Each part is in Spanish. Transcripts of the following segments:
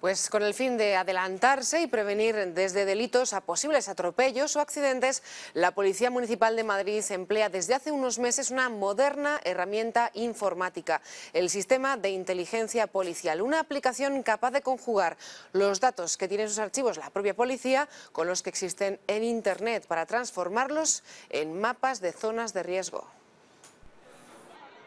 pues con el fin de adelantarse y prevenir desde delitos a posibles atropellos o accidentes, la Policía Municipal de Madrid emplea desde hace unos meses una moderna herramienta informática, el sistema de inteligencia policial, una aplicación capaz de conjugar los datos que tiene en sus archivos la propia policía con los que existen en Internet para transformarlos en mapas de zonas de riesgo.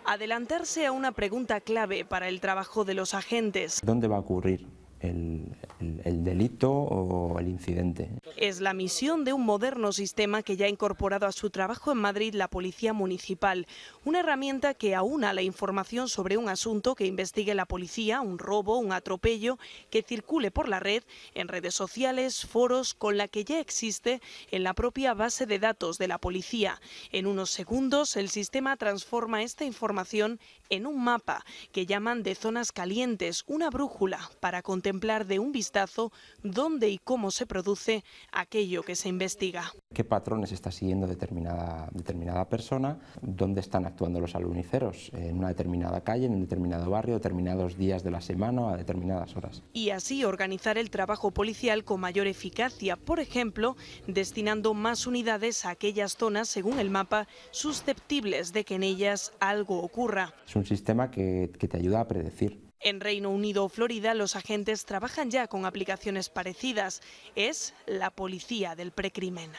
Adelantarse a una pregunta clave para el trabajo de los agentes. ¿Dónde va a ocurrir el, delito o el incidente. Es la misión de un moderno sistema que ya ha incorporado a su trabajo en Madrid la Policía Municipal, una herramienta que aúna la información sobre un asunto que investigue la policía, un robo, un atropello, que circule por la red, en redes sociales, foros, con la que ya existe en la propia base de datos de la policía. En unos segundos el sistema transforma esta información en un mapa que llaman de zonas calientes, una brújula para contener de un vistazo dónde y cómo se produce aquello que se investiga. ¿Qué patrones está siguiendo determinada, determinada persona? ¿Dónde están actuando los aluniceros? ¿En una determinada calle, en un determinado barrio, determinados días de la semana a determinadas horas? Y así organizar el trabajo policial con mayor eficacia, por ejemplo, destinando más unidades a aquellas zonas, según el mapa, susceptibles de que en ellas algo ocurra. Es un sistema que te ayuda a predecir en Reino Unido o Florida, los agentes trabajan ya con aplicaciones parecidas. Es la policía del precrimen.